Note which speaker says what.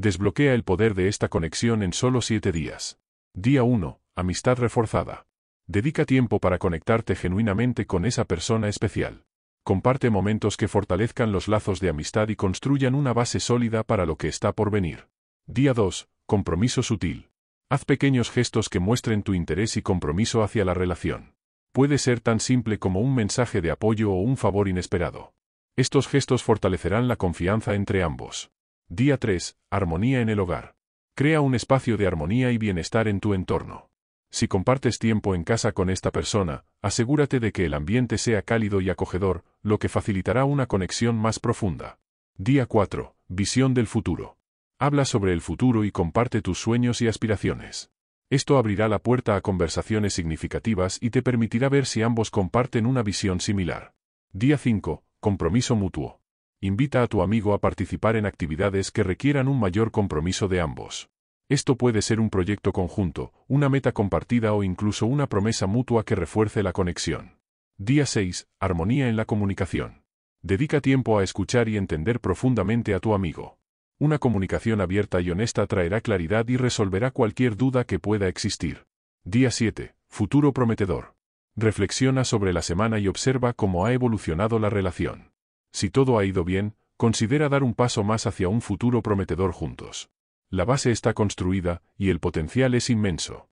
Speaker 1: Desbloquea el poder de esta conexión en solo siete días. Día 1. Amistad reforzada. Dedica tiempo para conectarte genuinamente con esa persona especial. Comparte momentos que fortalezcan los lazos de amistad y construyan una base sólida para lo que está por venir. Día 2. Compromiso sutil. Haz pequeños gestos que muestren tu interés y compromiso hacia la relación. Puede ser tan simple como un mensaje de apoyo o un favor inesperado. Estos gestos fortalecerán la confianza entre ambos. Día 3. Armonía en el hogar. Crea un espacio de armonía y bienestar en tu entorno. Si compartes tiempo en casa con esta persona, asegúrate de que el ambiente sea cálido y acogedor, lo que facilitará una conexión más profunda. Día 4. Visión del futuro. Habla sobre el futuro y comparte tus sueños y aspiraciones. Esto abrirá la puerta a conversaciones significativas y te permitirá ver si ambos comparten una visión similar. Día 5. Compromiso mutuo invita a tu amigo a participar en actividades que requieran un mayor compromiso de ambos. Esto puede ser un proyecto conjunto, una meta compartida o incluso una promesa mutua que refuerce la conexión. Día 6. Armonía en la comunicación. Dedica tiempo a escuchar y entender profundamente a tu amigo. Una comunicación abierta y honesta traerá claridad y resolverá cualquier duda que pueda existir. Día 7. Futuro prometedor. Reflexiona sobre la semana y observa cómo ha evolucionado la relación. Si todo ha ido bien, considera dar un paso más hacia un futuro prometedor juntos. La base está construida, y el potencial es inmenso.